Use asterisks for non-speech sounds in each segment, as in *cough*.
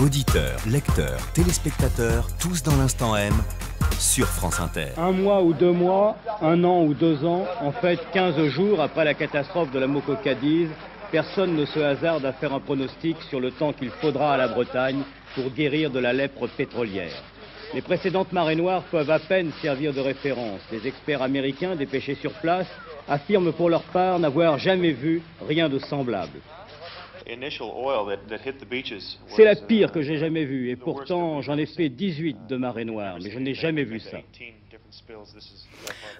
Auditeurs, lecteurs, téléspectateurs, tous dans l'instant M sur France Inter. Un mois ou deux mois, un an ou deux ans, en fait 15 jours après la catastrophe de la Mococadise, personne ne se hasarde à faire un pronostic sur le temps qu'il faudra à la Bretagne pour guérir de la lèpre pétrolière. Les précédentes marées noires peuvent à peine servir de référence. Les experts américains dépêchés sur place affirment pour leur part n'avoir jamais vu rien de semblable. C'est la uh, pire que j'ai jamais vue, et pourtant j'en ai fait 18 de marée noire, mais je n'ai jamais vu ça.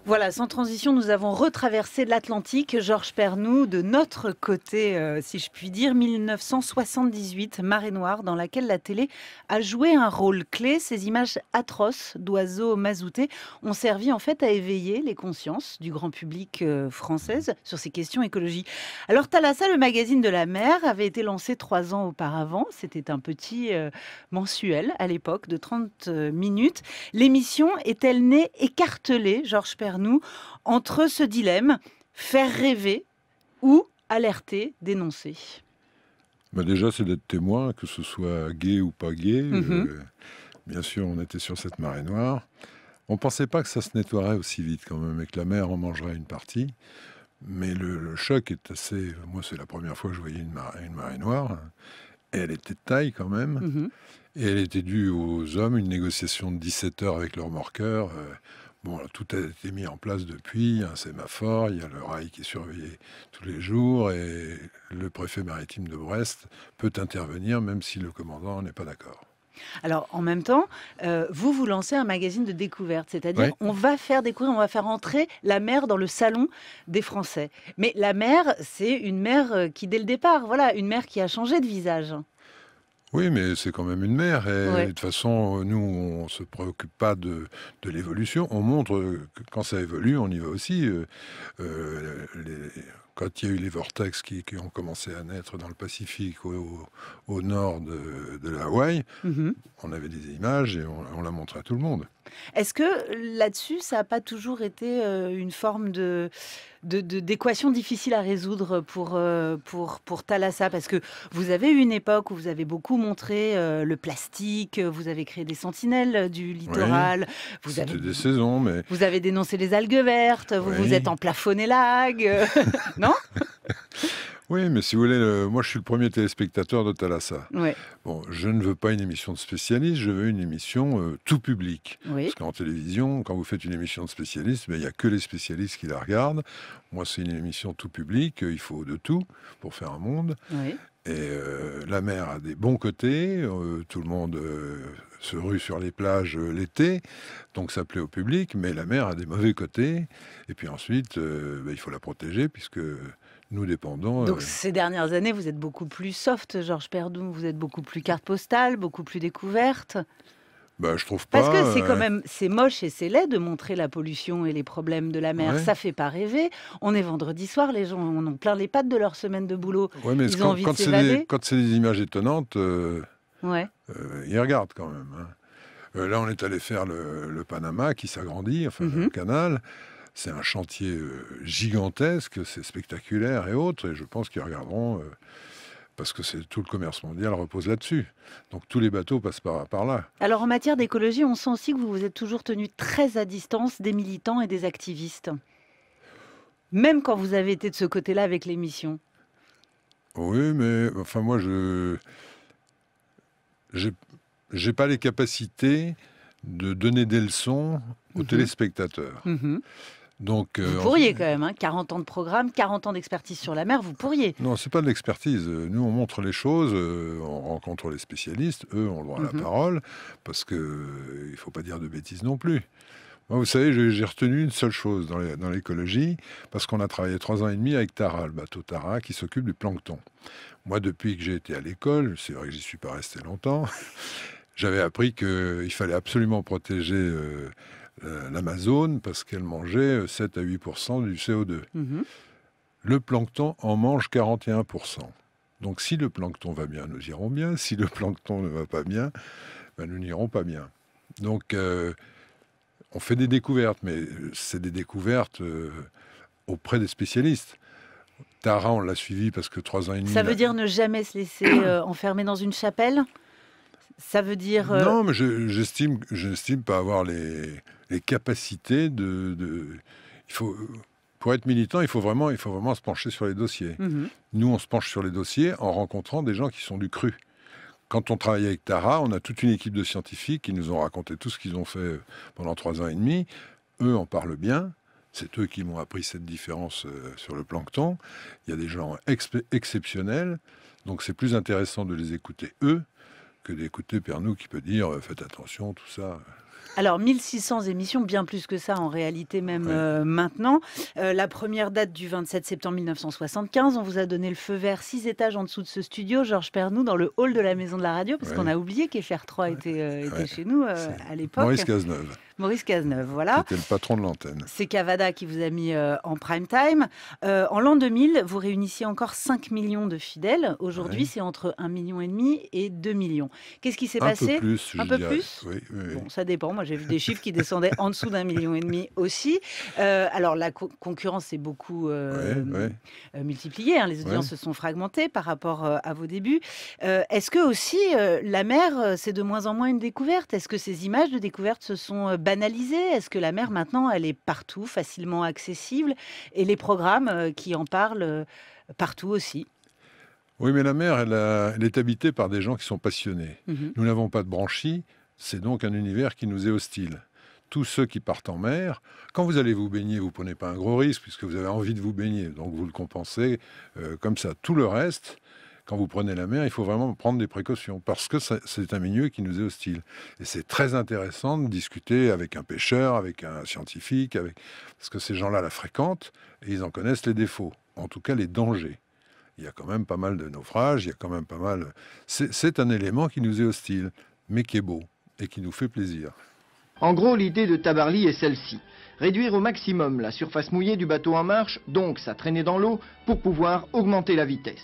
Voilà, sans transition, nous avons retraversé l'Atlantique. Georges Pernou, de notre côté, euh, si je puis dire, 1978, Marée Noire, dans laquelle la télé a joué un rôle clé. Ces images atroces d'oiseaux mazoutés ont servi en fait à éveiller les consciences du grand public euh, français sur ces questions écologiques. Alors Talassa, le magazine de la mer, avait été lancé trois ans auparavant. C'était un petit euh, mensuel à l'époque de 30 minutes. L'émission est-elle née écartelé, Georges Pernou, entre ce dilemme, faire rêver ou alerter, dénoncer bah, Déjà, c'est d'être témoin, que ce soit gay ou pas gay. Mhm. Euh, bien sûr, on était sur cette marée noire. On ne pensait pas que ça se nettoierait aussi vite quand même, et que la mer en mangerait une partie. Mais le, choc est assez... Moi, c'est la première fois que je voyais une marée, une marée noire et elle était de taille quand même. Mhm. Et elle était due aux hommes, une négociation de 17 heures avec leur remorqueur. Euh, bon, tout a été mis en place depuis, un sémaphore, il y a le rail qui est surveillé tous les jours, et le préfet maritime de Brest peut intervenir même si le commandant n'est pas d'accord. Alors, en même temps, euh, vous vous lancez un magazine de découverte, c'est-à-dire on va faire découvrir, on va faire entrer la mer dans le salon des Français. Mais la mer, c'est une mer euh, qui, dès le départ, voilà, une mer qui a changé de visage. Oui, mais c'est quand même une mer. Et de toute façon, euh, nous, on ne se préoccupe pas de, l'évolution. On montre que quand ça évolue, on y va aussi quand il y a eu les vortex qui, ont commencé à naître dans le Pacifique, au, au nord de, de Hawaï, mhm. on avait des images et on, la montré à tout le monde. Est-ce que là-dessus, ça n'a pas toujours été euh, une forme de d'équation difficile à résoudre pour, euh, pour, pour Thalassa Parce que vous avez eu une époque où vous avez beaucoup montré euh, le plastique, vous avez créé des sentinelles du littoral. vous avez des saisons, Vous avez dénoncé les algues vertes, vous vous êtes en plafonné lag. *laughs* *laughs* Oui, mais si vous voulez, moi je suis le premier téléspectateur de Talassa. Bon, je ne veux pas une émission de spécialiste, je veux une émission euh, tout public. Parce qu'en télévision, quand vous faites une émission de spécialiste, ben, il n'y a que les spécialistes qui la regardent. Moi, c'est une émission tout public, euh, il faut de tout pour faire un monde. Et euh, la mer a des bons côtés, tout le monde se rue sur les plages euh, l'été, donc ça plaît au public, mais la mer a des mauvais côtés. Et puis ensuite, euh, bah, il faut la protéger puisque nous dépendons. Donc euh, ces dernières années, vous êtes beaucoup plus soft, Georges Perdou, vous êtes beaucoup plus carte postale, beaucoup plus découverte. Bah, je trouve pas. Parce que c'est quand même c'est moche et c'est laid de montrer la pollution et les problèmes de la mer. Ça fait pas rêver. On est vendredi soir, les gens ont plein les pattes de leur semaine de boulot. Ouais, quand, quand c'est des, images étonnantes. Ouais. Euh, ils regardent quand même. Hein. Euh, là, on est allé faire le, Panama qui s'agrandit, enfin le mhm. canal. C'est un chantier euh, gigantesque, c'est spectaculaire et autres. Et je pense qu'ils regarderont parce que c'est tout le commerce mondial repose là-dessus. Donc tous les bateaux passent par, par là. Alors en matière d'écologie, on sent aussi que vous vous êtes toujours tenu très à distance des militants et des activistes. Même quand vous avez été de ce côté-là avec l'émission. Oui, mais enfin moi je n'ai pas les capacités de donner des leçons aux mhm. téléspectateurs. Mhm. Donc, euh, vous pourriez quand même, 40 hein, ans de programme, 40 ans d'expertise sur la mer, vous pourriez. Non, c'est pas de l'expertise. Euh, nous, on montre les choses, euh, on rencontre les spécialistes, eux, on leur a la mhm. parole, parce que il faut pas dire de bêtises non plus. Moi, vous savez, j'ai retenu une seule chose dans l'écologie, parce qu'on a travaillé trois ans et demi avec Tara, le bateau Tara, qui s'occupe du plancton. Moi, depuis que j'ai été à l'école, c'est vrai que j'y suis pas resté longtemps, *laughs* j'avais appris qu'il euh, fallait absolument protéger euh, euh, l'Amazone parce qu'elle mangeait 7 euh, à 8 du CO2. Mm-hmm. Le plancton en mange 41 Donc si le plancton va bien, nous irons bien. Si le plancton ne va pas bien, ben, nous n'irons pas bien. Donc on fait des découvertes, mais c'est des découvertes euh, auprès des spécialistes. Tara, on l'a suivi parce que trois ans et demi. Ça veut dire ne jamais se laisser *coughs* euh, enfermer dans une chapelle Ça veut dire. Euh, non, mais j'estime je, j'estime pas avoir les, capacités de, Il faut. Pour être militant, il faut vraiment, il faut vraiment se pencher sur les dossiers. Mhm. Nous, on se penche sur les dossiers en rencontrant des gens qui sont du cru quand on travaille avec Tara, on a toute une équipe de scientifiques qui nous ont raconté tout ce qu'ils ont fait pendant trois ans et demi. Eux en parlent bien. C'est eux qui m'ont appris cette différence euh, sur le plancton. Il y a des gens exceptionnels, donc c'est plus intéressant de les écouter eux que d'écouter Pernou qui peut dire euh, faites attention, tout ça. Alors 1600 émissions, bien plus que ça en réalité même euh, maintenant. Euh, la première date du 27 septembre 1975, on vous a donné le feu vert six étages en dessous de ce studio, Georges Pernoud, dans le hall de la Maison de la Radio, parce qu'on a oublié qu'FR3 était, euh, était chez nous à l'époque. Maurice Cazeneuve. Maurice Cazeneuve, voilà. C'était le patron de l'antenne. C'est Cavada qui vous a mis euh, en prime time. Euh, en l'an 2000, vous réunissiez encore 5 millions de fidèles. Aujourd'hui, c'est entre 1,5 million et demi et 2 millions. Qu'est-ce qui s'est passé Un peu plus. Un peu plus Bon, ça dépend. Moi, j'ai vu des chiffres qui descendaient en dessous d'un million et demi aussi. Euh, alors, la concurrence est beaucoup multipliée. Hein. Les audiences se sont fragmentées par rapport à vos débuts. Est-ce que aussi, la mer, c'est de moins en moins une découverte Est-ce que ces images de découverte se sont banalisée Est-ce que la mer, maintenant, elle est partout, facilement accessible Et les programmes euh, qui en parlent euh, partout aussi oui, mais la mer, elle, est habitée par des gens qui sont passionnés. Mmh nous n'avons pas de branchies, c'est donc un univers qui nous est hostile. Tous ceux qui partent en mer, quand vous allez vous baigner, vous prenez pas un gros risque puisque vous avez envie de vous baigner, donc vous le compensez euh, comme ça. Tout le reste, quand vous prenez la mer, il faut vraiment prendre des précautions parce que c'est un milieu qui nous est hostile. Et c'est très intéressant de discuter avec un pêcheur, avec un scientifique, parce que ces gens-là la fréquentent et ils en connaissent les défauts, en tout cas les dangers. Il y a quand même pas mal de naufrages, il y a quand même pas mal. C'est un élément qui nous est hostile, mais qui est beau et qui nous fait plaisir. En gros, l'idée de Tabarly est celle-ci. Réduire au maximum la surface mouillée du bateau en marche, donc sa traînée dans l'eau, pour pouvoir augmenter la vitesse.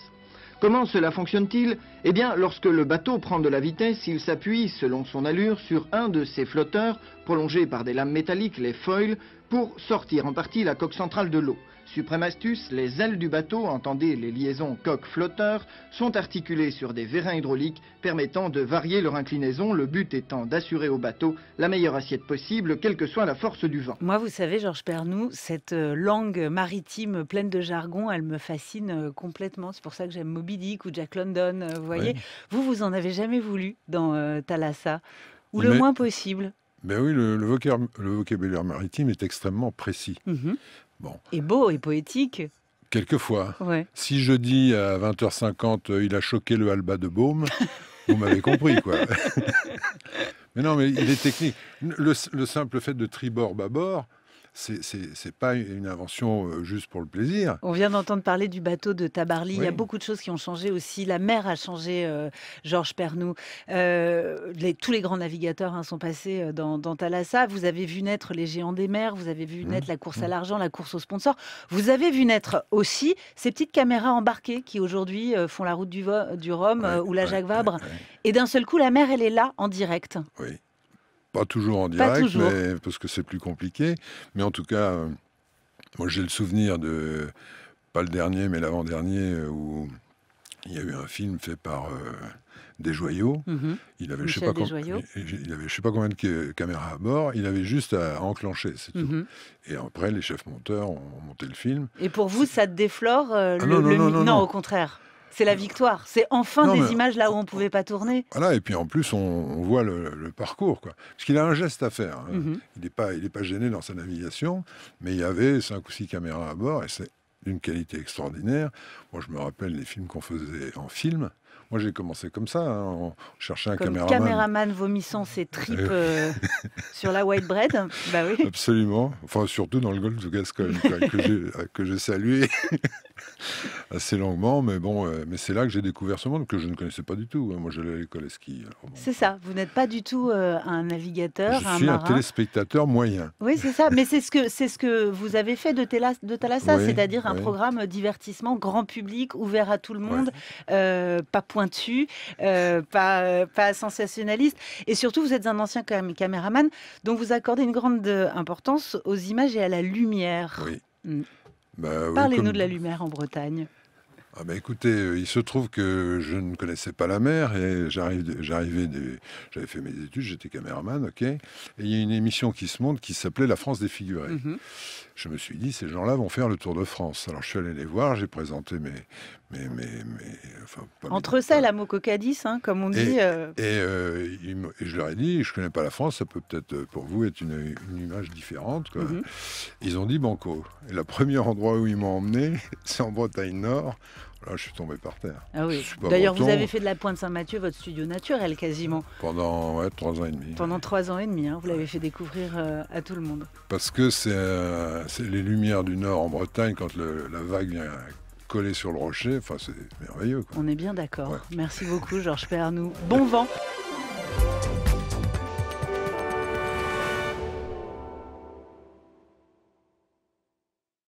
Comment cela fonctionne-t-il Eh bien, lorsque le bateau prend de la vitesse, il s'appuie, selon son allure, sur un de ses flotteurs, prolongés par des lames métalliques, les foils, pour sortir en partie la coque centrale de l'eau astuce, les ailes du bateau, entendez les liaisons coque-flotteur, sont articulées sur des vérins hydrauliques permettant de varier leur inclinaison, le but étant d'assurer au bateau la meilleure assiette possible, quelle que soit la force du vent. Moi, vous savez, Georges Pernou, cette euh, langue maritime pleine de jargon, elle me fascine euh, complètement. C'est pour ça que j'aime Moby Dick ou Jack London, euh, vous voyez. Vous, vous en avez jamais voulu dans Thalassa ou le moins possible ben oui, le, vocabulaire, maritime est extrêmement précis. Mhm. Bon. Et beau et poétique. Quelquefois. Si je dis à 20h50, euh, il a choqué le halba de Baume, *laughs* vous m'avez compris, quoi. *laughs* mais non, mais il est technique. Le, le simple fait de tribord-bâbord, c'est pas une invention euh, juste pour le plaisir. On vient d'entendre parler du bateau de Tabarly. Il y a beaucoup de choses qui ont changé aussi. La mer a changé, euh, Georges Pernou. Euh, tous les grands navigateurs hein, sont passés dans, Talassa. Vous avez vu naître les géants des mers. Vous avez vu mmh. naître la course à mmh. l'argent, la course aux sponsors. Vous avez vu naître aussi ces petites caméras embarquées qui aujourd'hui font la route du, du Rhum ou la Jacques Vabre. et d'un seul coup, la mer, elle est là en direct. Oui. Pas toujours en direct, Mais, parce que c'est plus compliqué. Mais en tout cas, euh, moi j'ai le souvenir de, pas le dernier, mais l'avant-dernier, euh, où il y a eu un film fait par euh, des joyaux. Mhm. Il avait, je sais pas il avait je sais pas combien de caméras à bord. Il avait juste à enclencher, c'est tout. Mhm. Et après, les chefs monteurs ont monté le film. Et pour vous, ça déflore ah le, non, au contraire. C'est la victoire. C'est enfin des images là où on ne pouvait pas tourner. Voilà, et puis en plus, on, voit le, parcours. Quoi. Parce qu'il a un geste à faire. Hein. Mhm. Il n'est pas, il pas gêné dans sa navigation, mais il y avait cinq ou six caméras à bord et c'est une qualité extraordinaire. Moi, je me rappelle les films qu'on faisait en film. Moi, j'ai commencé comme ça. en hein. On cherchait un comme caméraman. caméraman vomissant ses tripes euh, euh, *laughs* sur la white bread. Bah oui. Absolument. Enfin, surtout dans le golfe de Gascogne, euh, que j'ai salué. *laughs* *laughs* assez longuement, mais bon, euh, mais c'est là que j'ai découvert ce monde que je ne connaissais pas du tout. Hein. Moi, j'allais à l'école à ski. C'est ça. Vous n'êtes pas du tout euh, un navigateur. Je suis un téléspectateur moyen. Oui, c'est ça. mais c'est ce que c'est ce que vous avez fait de, Thalassa, c'est-à-dire un programme divertissement grand public, ouvert à tout le monde, euh, pas pointu, pas pas sensationnaliste. Et surtout, vous êtes un ancien cam caméraman, donc vous accordez une grande importance aux images et à la lumière. Oui. Mm. Bah Parlez-nous de la lumière en Bretagne. Ah ben écoutez, euh, il se trouve que je ne connaissais pas la mer et j'arrivais, j'avais fait mes études, j'étais caméraman, ok. Et il y a une émission qui se monte qui s'appelait La France défigurée. Mhm. Je me suis dit, ces gens-là vont faire le tour de France. Alors je suis allé les voir, j'ai présenté mes, mais, mais, Entre celles à Mococadis, hein, comme on dit. Euh. Euh, et, je leur ai dit, je connais pas la France, ça peut peut-être euh, pour vous être une, image différente. Mm-hmm. Ils ont dit Banco. Et le premier endroit où ils m'ont emmené, *laughs* c'est en Bretagne Nord. Là, je suis tombé par terre. Ah oui. D'ailleurs, vous avez fait de la Pointe Saint-Mathieu votre studio naturel quasiment. Pendant trois ans et demi. Pendant trois ans et demi, hein, vous l'avez fait découvrir à tout le monde. Parce que c'est les lumières du Nord en Bretagne, quand la vague vient collé sur le rocher. Enfin, c'est merveilleux. Quoi. On est bien d'accord. Merci beaucoup, Georges Pernou. Bon vent.